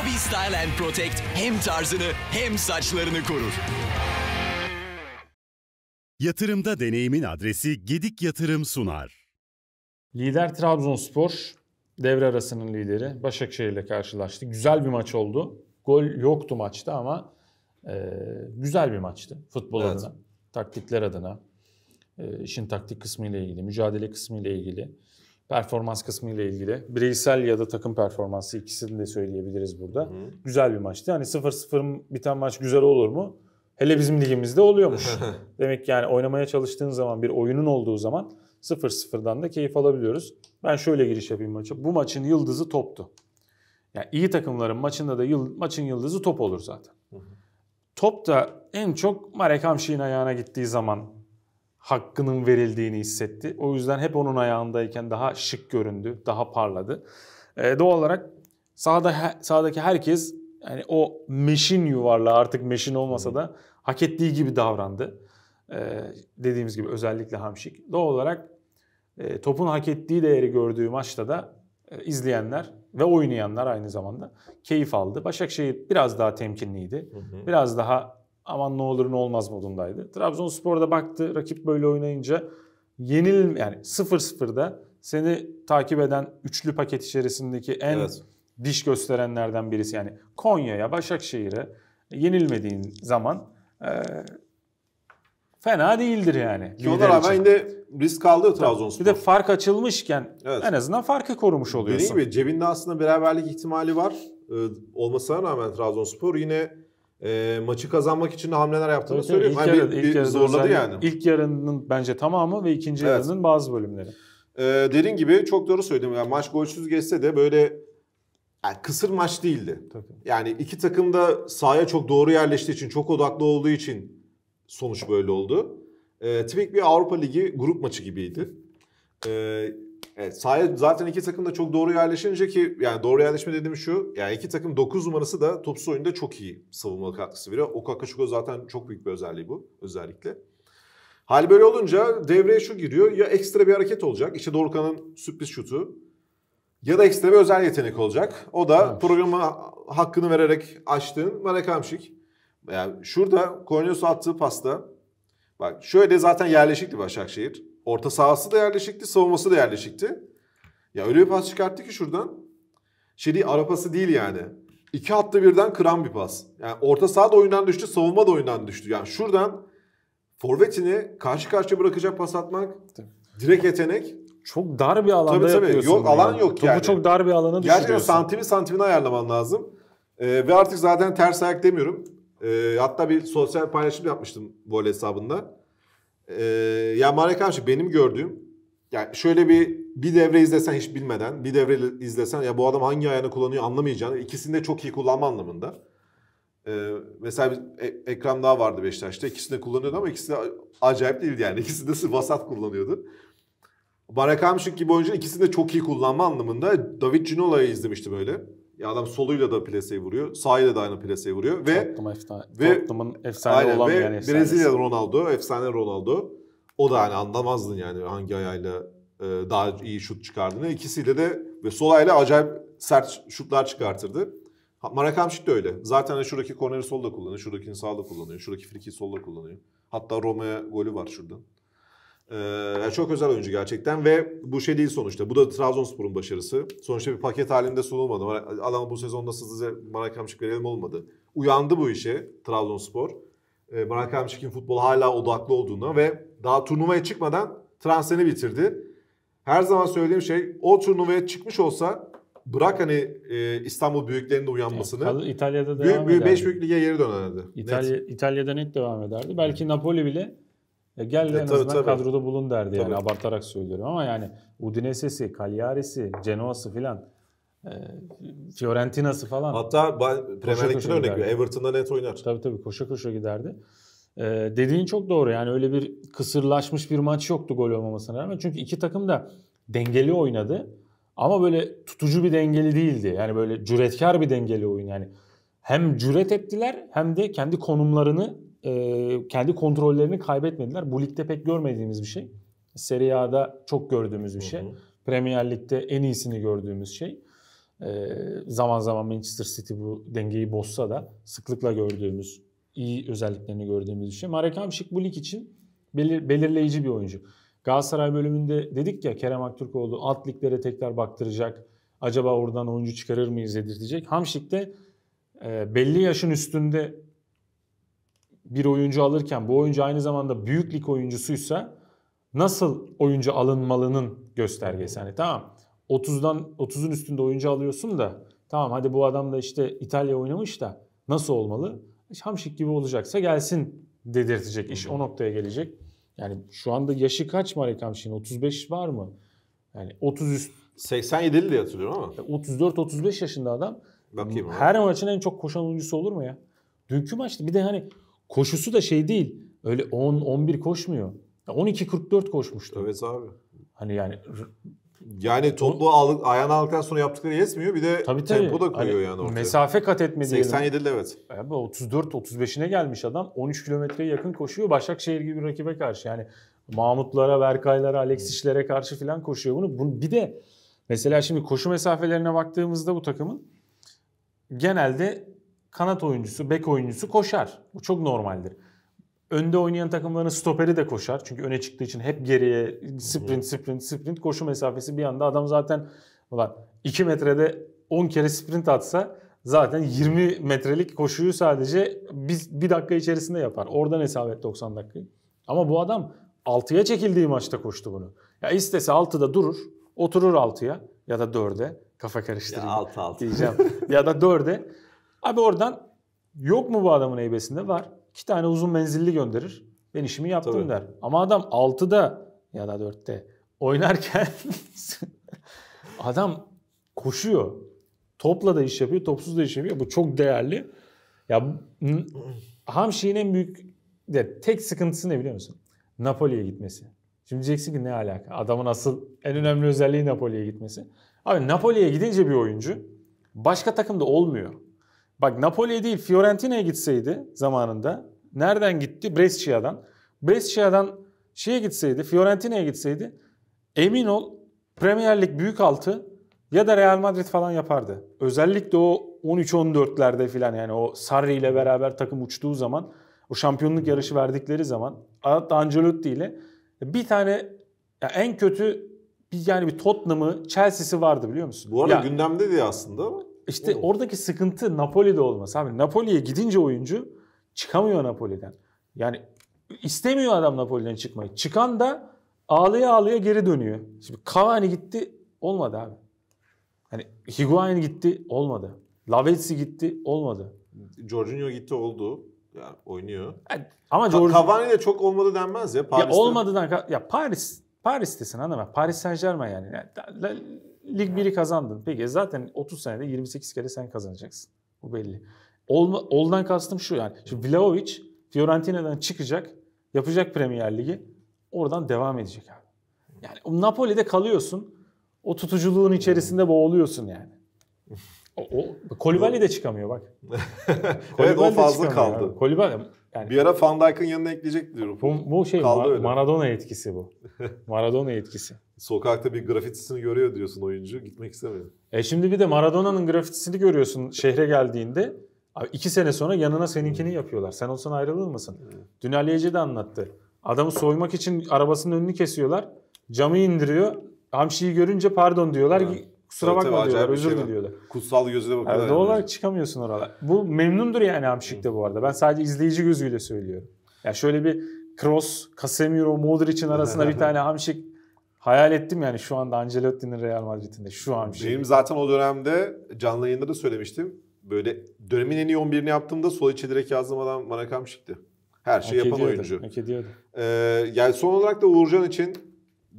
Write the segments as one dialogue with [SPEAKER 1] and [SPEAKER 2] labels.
[SPEAKER 1] Mobi Style and Protect hem tarzını hem saçlarını korur.
[SPEAKER 2] Yatırımda deneyimin adresi Gedik Yatırım sunar. Lider Trabzonspor devre arasının lideri Başakşehir ile karşılaştı. Güzel bir maç oldu. Gol yoktu maçta ama e, güzel bir maçtı futbol evet. adına, taktikler adına, e, işin taktik kısmı ile ilgili, mücadele kısmı ile ilgili performans kısmı ile ilgili. Bireysel ya da takım performansı ikisini de söyleyebiliriz burada. Hı. Güzel bir maçtı. Hani 0-0 biten maç güzel olur mu? Hele bizim ligimizde oluyormuş. Demek ki yani oynamaya çalıştığın zaman bir oyunun olduğu zaman 0-0'dan da keyif alabiliyoruz. Ben şöyle giriş yapayım maça. Bu maçın yıldızı toptu. Yani iyi takımların maçında da yıl, maçın yıldızı top olur zaten. Hı hı. Top da en çok Marek Hamşik'in ayağına gittiği zaman hakkının verildiğini hissetti. O yüzden hep onun ayağındayken daha şık göründü, daha parladı. E, doğal olarak sahada sahadaki herkes yani o meşin yuvarlağı artık meşin olmasa da hak ettiği gibi davrandı. E, dediğimiz gibi özellikle Hamşik. Doğal olarak e, topun hak ettiği değeri gördüğü maçta da e, izleyenler ve oynayanlar aynı zamanda keyif aldı. Başakşehir biraz daha temkinliydi. Hı hı. Biraz daha aman ne olur ne olmaz modundaydı. Trabzonspor da baktı rakip böyle oynayınca yenil yani 0-0'da seni takip eden üçlü paket içerisindeki en evet. diş gösterenlerden birisi yani Konya'ya, Başakşehir'e yenilmediğin zaman e, fena değildir yani. Ki ona rağmen yine
[SPEAKER 1] risk aldı Trabzonspor. Bir de fark açılmışken evet. en azından
[SPEAKER 2] farkı korumuş oluyorsun. Dediğim gibi
[SPEAKER 1] cebinde aslında beraberlik ihtimali var. Ee, olmasına rağmen Trabzonspor yine e, maçı kazanmak için hamleler yaptığını evet, söyleyeyim. İlk, yani yarı, bir, ilk bir zorladı yani.
[SPEAKER 2] İlk yarının bence tamamı
[SPEAKER 1] ve ikinci evet. yarının
[SPEAKER 2] bazı bölümleri.
[SPEAKER 1] E, derin gibi çok doğru söyledim. Yani maç golsüz geçse de böyle yani kısır maç değildi. Tabii. Yani iki takım da sahaya çok doğru yerleştiği için, çok odaklı olduğu için sonuç böyle oldu. E, tipik bir Avrupa Ligi grup maçı gibiydi. E, Evet sahaya zaten iki takım da çok doğru yerleşince ki yani doğru yerleşme dediğim şu. Yani iki takım 9 numarası da topsuz oyunda çok iyi savunma katkısı veriyor. Oka Kaşuko zaten çok büyük bir özelliği bu özellikle. Hal böyle olunca devreye şu giriyor. Ya ekstra bir hareket olacak. İşte Dorukan'ın sürpriz şutu. Ya da ekstra bir özel yetenek olacak. O da Kamşik. programı hakkını vererek açtığın Marek Hamşik. Yani şurada Cornelius attığı pasta. Bak şöyle zaten yerleşikti Başakşehir. Orta sahası da yerleşikti, savunması da yerleşikti. Ya öyle bir pas çıkarttı ki şuradan. Şeri arapası değil yani. İki hatta birden kıran bir pas. Yani orta saha da oyundan düştü, savunma da oyundan düştü. Yani şuradan forvetini karşı karşıya bırakacak pas atmak direkt yetenek. Çok dar bir alanda tabii, tabii. yapıyorsun. Yok alan yok Topu yani. Topu
[SPEAKER 2] çok dar bir alana düşürüyorsun. Gerçekten
[SPEAKER 1] santimi santimini ayarlaman lazım. Ee, ve artık zaten ters ayak demiyorum. Ee, hatta bir sosyal paylaşım yapmıştım bu hesabında. Ee, ya yani Marek Hamşik benim gördüğüm yani şöyle bir bir devre izlesen hiç bilmeden bir devre izlesen ya bu adam hangi ayağını kullanıyor anlamayacağını ikisini de çok iyi kullanma anlamında. Ee, mesela bir e- Ekrem daha vardı Beşiktaş'ta ikisini de kullanıyordu ama ikisi de acayip değildi yani ikisi de vasat kullanıyordu. Marek Hamşik gibi oyuncu ikisini de çok iyi kullanma anlamında David Ginola'yı izlemişti böyle. Ya adam soluyla da plaseyi vuruyor. Sağıyla da aynı plaseyi vuruyor. Ve Tottenham efsane. Ve,
[SPEAKER 2] Tottenham'ın efsane aynen, olan ve yani efsanesi. Brezilya
[SPEAKER 1] Ronaldo, efsane Ronaldo. O da yani anlamazdın yani hangi ayağıyla e, daha iyi şut çıkardığını. İkisiyle de ve sol ayağıyla acayip sert şutlar çıkartırdı. Marakamşik de öyle. Zaten hani şuradaki korneri solda kullanıyor, şuradakini sağda kullanıyor, şuradaki friki solda kullanıyor. Hatta Roma'ya golü var şuradan. Ee, çok özel oyuncu gerçekten ve bu şey değil sonuçta. Bu da Trabzonspor'un başarısı. Sonuçta bir paket halinde sunulmadı. Alan bu sezon nasıl size Marak Hamşik verelim olmadı. Uyandı bu işe Trabzonspor. Ee, Marak Hamşik'in futbola hala odaklı olduğuna ve daha turnuvaya çıkmadan transferini bitirdi. Her zaman söylediğim şey o turnuvaya çıkmış olsa bırak hani e, İstanbul büyüklerinde uyanmasını. Evet, İtalya'da devam büyük, büyük, ederdi. Beş büyük lige geri dönerdi.
[SPEAKER 2] İtalya, net. İtalya'da net devam ederdi. Belki Napoli bile ya gel e, en tabii, azından tabii. kadroda bulun derdi tabii. yani abartarak söylüyorum ama yani Udinese'si, Cagliari'si, Genoa'sı filan e, Fiorentina'sı
[SPEAKER 1] falan. Hatta Premier Lig'den örnek bir Everton'da
[SPEAKER 2] net oynar. Tabii tabii koşa koşa giderdi. Ee, dediğin çok doğru yani öyle bir kısırlaşmış bir maç yoktu gol olmamasına rağmen. Çünkü iki takım da dengeli oynadı. Ama böyle tutucu bir dengeli değildi. Yani böyle cüretkar bir dengeli oyun yani. Hem cüret ettiler hem de kendi konumlarını e, kendi kontrollerini kaybetmediler. Bu ligde pek görmediğimiz bir şey. Serie A'da çok gördüğümüz bir şey. Hı hı. Premier Lig'de en iyisini gördüğümüz şey. E, zaman zaman Manchester City bu dengeyi bozsa da sıklıkla gördüğümüz, iyi özelliklerini gördüğümüz bir şey. Marek Hamşik bu lig için belir, belirleyici bir oyuncu. Galatasaray bölümünde dedik ya Kerem Aktürkoğlu alt liglere tekrar baktıracak. Acaba oradan oyuncu çıkarır mıyız dedirtecek. Hamşik de e, belli yaşın üstünde bir oyuncu alırken bu oyuncu aynı zamanda büyük lig oyuncusuysa nasıl oyuncu alınmalının göstergesi. Hani tamam 30'dan 30'un üstünde oyuncu alıyorsun da tamam hadi bu adam da işte İtalya oynamış da nasıl olmalı? Hamşik gibi olacaksa gelsin dedirtecek iş. O noktaya gelecek. Yani şu anda yaşı kaç Marek Hamşik'in? 35 var mı? Yani 30 üst 87'li diye hatırlıyorum ama. 34-35 e, yaşında adam. Bakayım. Her abi. maçın en çok koşan oyuncusu olur mu ya? Dünkü maçta bir de hani Koşusu da şey değil. Öyle 10-11 koşmuyor. 12-44 koşmuştu. Evet abi. Hani yani
[SPEAKER 1] yani topu al, ayağına aldıktan sonra yaptıkları yetmiyor. Bir de tabii, tabii. tempo da koyuyor hani, yani ortaya. Mesafe kat etme diyelim. 87 evet.
[SPEAKER 2] Abi 34-35'ine gelmiş adam. 13 kilometreye yakın koşuyor. Başakşehir gibi bir rakibe karşı. Yani Mahmutlara, Berkaylara, Alexis'lere karşı falan koşuyor bunu. bunu. Bir de mesela şimdi koşu mesafelerine baktığımızda bu takımın genelde kanat oyuncusu, bek oyuncusu koşar. Bu çok normaldir. Önde oynayan takımların stoperi de koşar. Çünkü öne çıktığı için hep geriye sprint sprint sprint koşu mesafesi bir anda adam zaten ulan 2 metrede 10 kere sprint atsa zaten 20 metrelik koşuyu sadece biz bir dakika içerisinde yapar. Oradan hesap et 90 dakikayı. Ama bu adam 6'ya çekildiği maçta koştu bunu. Ya istese 6'da durur, oturur 6'ya ya da 4'e kafa karıştırayım ya 6, 6. diyeceğim. ya da 4'e Abi oradan yok mu bu adamın heybesinde? Var. İki tane uzun menzilli gönderir. Ben işimi yaptım Tabii. der. Ama adam 6'da ya da 4'te oynarken adam koşuyor. Topla da iş yapıyor, topsuz da iş yapıyor. Bu çok değerli. Ya Hamşi'nin en büyük de tek sıkıntısı ne biliyor musun? Napoli'ye gitmesi. Şimdi diyeceksin ki ne alaka? Adamın asıl en önemli özelliği Napoli'ye gitmesi. Abi Napoli'ye gidince bir oyuncu başka takımda olmuyor. Bak Napoli'ye değil Fiorentina'ya gitseydi zamanında. Nereden gitti? Brescia'dan. Brescia'dan şeye gitseydi, Fiorentina'ya gitseydi emin ol Premier Lig büyük altı ya da Real Madrid falan yapardı. Özellikle o 13-14'lerde falan yani o Sarri ile beraber takım uçtuğu zaman o şampiyonluk yarışı verdikleri zaman Ancelotti ile bir tane en kötü bir, yani bir Tottenham'ı, Chelsea'si vardı biliyor musun? Bu arada ya, gündemde diye aslında ama. İşte Olur. oradaki sıkıntı Napoli'de olması. Abi Napoli'ye gidince oyuncu çıkamıyor Napoli'den. Yani istemiyor adam Napoli'den çıkmayı. Çıkan da ağlaya ağlaya geri dönüyor. Şimdi Cavani gitti olmadı abi. Hani Higuain gitti olmadı. Lavezzi gitti olmadı.
[SPEAKER 1] Jorginho gitti oldu. Yani oynuyor. ama Jorginho... Cavani de çok olmadı denmez ya Paris'te. Ya
[SPEAKER 2] olmadıdan ya Paris Paris'tesin anlama. Paris Saint-Germain yani Lig 1'i kazandın. Peki zaten 30 senede 28 kere sen kazanacaksın. Bu belli. Olma, oldan kastım şu yani. Şimdi Vlaovic Fiorentina'dan çıkacak. Yapacak Premier Ligi. Oradan devam edecek abi. Yani Napoli'de kalıyorsun. O tutuculuğun içerisinde boğuluyorsun yani. O, o Kolibali
[SPEAKER 1] de çıkamıyor bak. Kolibali evet, o fazla kaldı. Kolibali yani, bir ara Van Dijk'ın yanına ekleyecek diyorum. Bu, bu şey Kaldı Ma- öyle.
[SPEAKER 2] Maradona etkisi bu. Maradona etkisi.
[SPEAKER 1] Sokakta bir grafitisini görüyor diyorsun oyuncu. Gitmek istemiyor.
[SPEAKER 2] E şimdi bir de Maradona'nın grafitisini görüyorsun şehre geldiğinde. Abi iki sene sonra yanına seninkini hmm. yapıyorlar. Sen olsan ayrılır mısın? Dün Ali Ece de anlattı. Adamı soymak için arabasının önünü kesiyorlar. Camı indiriyor. Hamşiyi görünce pardon diyorlar. Evet kusura bakma diyorlar özür şey diliyorlar.
[SPEAKER 1] Kutsal gözüyle bakıyorlar. Yani, yani.
[SPEAKER 2] olarak çıkamıyorsun orada. Bu memnundur yani Amşik'te bu arada. Ben sadece izleyici gözüyle söylüyorum. Ya yani şöyle bir Kroos, Casemiro, Modric'in arasında bir tane Hamşik hayal ettim yani şu anda Ancelotti'nin Real Madrid'inde şu Hamşik. Benim zaten
[SPEAKER 1] o dönemde canlı yayında da söylemiştim. Böyle dönemin en iyi 11'ini yaptığımda sol içi direkt yazdığım adam Marek Hamşik'ti. Her şeyi yapan ediyordu, oyuncu. Hak ediyordu. Ee, yani son olarak da Uğurcan için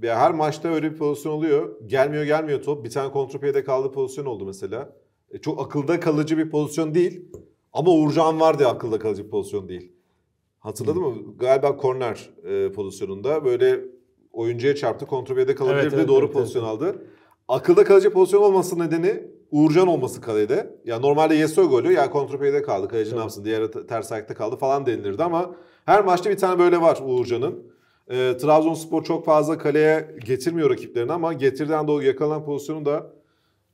[SPEAKER 1] her maçta öyle bir pozisyon oluyor. Gelmiyor gelmiyor top. Bir tane kontrpiyede kaldı pozisyon oldu mesela. E, çok akılda kalıcı bir pozisyon değil. Ama Uğurcan vardı akılda kalıcı bir pozisyon değil. Hatırladın hmm. mı? Galiba korner e, pozisyonunda böyle oyuncuya çarptı. Kontrpiyede kalabilirdi. Evet, evet, doğru evet, pozisyon evet. aldı. Akılda kalıcı pozisyon olması nedeni Uğurcan olması kalede. Ya normalde Yeso golü ya kontrpiyede kaldı. Kaleci evet. ne yapsın? Diğer ters ayakta kaldı falan denilirdi ama her maçta bir tane böyle var Uğurcan'ın. E, Trabzonspor çok fazla kaleye getirmiyor rakiplerini ama getirden dolayı yakalanan pozisyonu da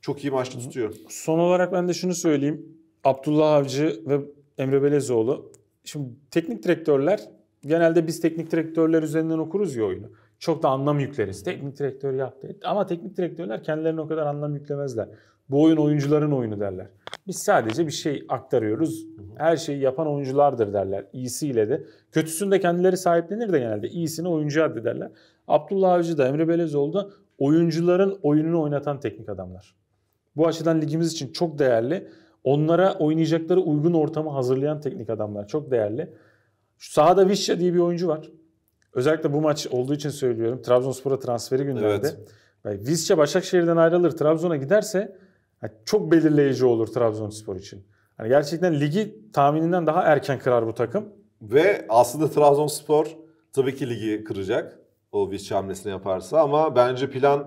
[SPEAKER 1] çok iyi maçta tutuyor.
[SPEAKER 2] Son olarak ben de şunu söyleyeyim. Abdullah Avcı ve Emre Belezoğlu. Şimdi teknik direktörler genelde biz teknik direktörler üzerinden okuruz ya oyunu. Çok da anlam yükleriz. Teknik direktör yaptı. Ama teknik direktörler kendilerine o kadar anlam yüklemezler. Bu oyun oyuncuların oyunu derler. Biz sadece bir şey aktarıyoruz. Her şeyi yapan oyunculardır derler. İyisiyle de. kötüsünde kendileri sahiplenir de genelde. İyisini oyuncu addederler. Abdullah Avcı da Emre Belezoğlu da oyuncuların oyununu oynatan teknik adamlar. Bu açıdan ligimiz için çok değerli. Onlara oynayacakları uygun ortamı hazırlayan teknik adamlar çok değerli. Şu sahada Vişça diye bir oyuncu var. Özellikle bu maç olduğu için söylüyorum. Trabzonspor'a transferi gündemde. Evet. Yani Başakşehir'den ayrılır. Trabzon'a giderse yani çok belirleyici olur Trabzonspor için. Hani gerçekten ligi tahmininden daha erken kırar bu takım.
[SPEAKER 1] Ve aslında Trabzonspor tabii ki ligi kıracak. O Vichy şey hamlesini yaparsa ama bence plan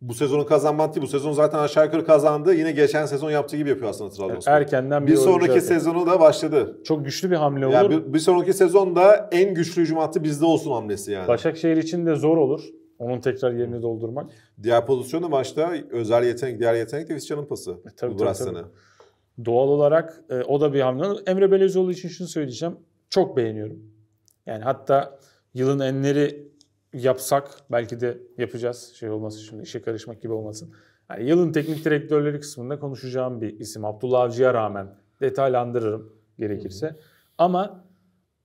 [SPEAKER 1] bu sezonu kazanmak değil. Bu sezon zaten aşağı yukarı kazandı. Yine geçen sezon yaptığı gibi yapıyor aslında Trabzonspor.
[SPEAKER 2] Erkenden bir, bir sonraki zaten.
[SPEAKER 1] sezonu da başladı. Çok güçlü bir hamle olur. Yani bir, bir sonraki sezon da en güçlü hücum hattı bizde olsun hamlesi yani. Başakşehir için de zor olur. Onun tekrar yerini doldurmak. Diğer pozisyonu da maçta özel yetenek, diğer yetenek de Visca'nın pası. E, tabii, tabii, tabii. Doğal olarak e, o da bir hamle. Emre Belezoğlu için şunu söyleyeceğim. Çok beğeniyorum.
[SPEAKER 2] Yani hatta yılın enleri yapsak belki de yapacağız. Şey olmasın şimdi işe karışmak gibi olmasın. Yani yılın teknik direktörleri kısmında konuşacağım bir isim. Abdullah Avcı'ya rağmen detaylandırırım gerekirse. Hı. Ama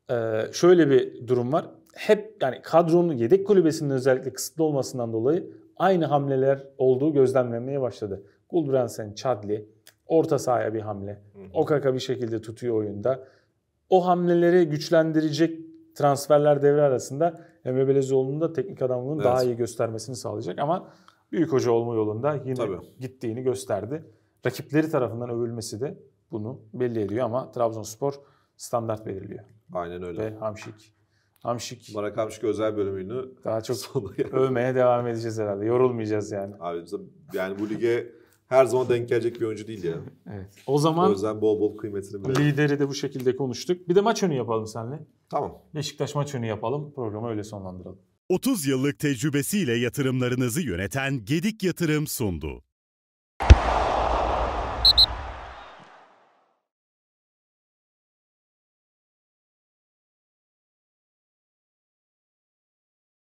[SPEAKER 2] e, şöyle bir durum var hep yani kadronun yedek kulübesinin özellikle kısıtlı olmasından dolayı aynı hamleler olduğu gözlemlenmeye başladı. Gulbrandsen, Chadli, orta sahaya bir hamle. Okaka bir şekilde tutuyor oyunda. O hamleleri güçlendirecek transferler devre arasında Emre Belezoğlu'nun da teknik adamlığını evet. daha iyi göstermesini sağlayacak ama büyük hoca olma yolunda yine Tabii. gittiğini gösterdi. Rakipleri tarafından övülmesi de bunu belli ediyor ama Trabzonspor standart belirliyor. Aynen öyle. Ve Hamşik
[SPEAKER 1] Hamşik. Barak Hamşik özel bölümünü
[SPEAKER 2] daha çok övmeye devam edeceğiz herhalde. Yorulmayacağız
[SPEAKER 1] yani. Abi yani bu lige her zaman denk gelecek bir oyuncu değil yani. evet. O zaman o yüzden bol bol kıymetini bilelim. Lideri
[SPEAKER 2] de bu şekilde konuştuk. Bir de maç önü yapalım seninle. Tamam. Beşiktaş maç önü yapalım. Programı öyle sonlandıralım. 30 yıllık tecrübesiyle yatırımlarınızı yöneten Gedik Yatırım sundu.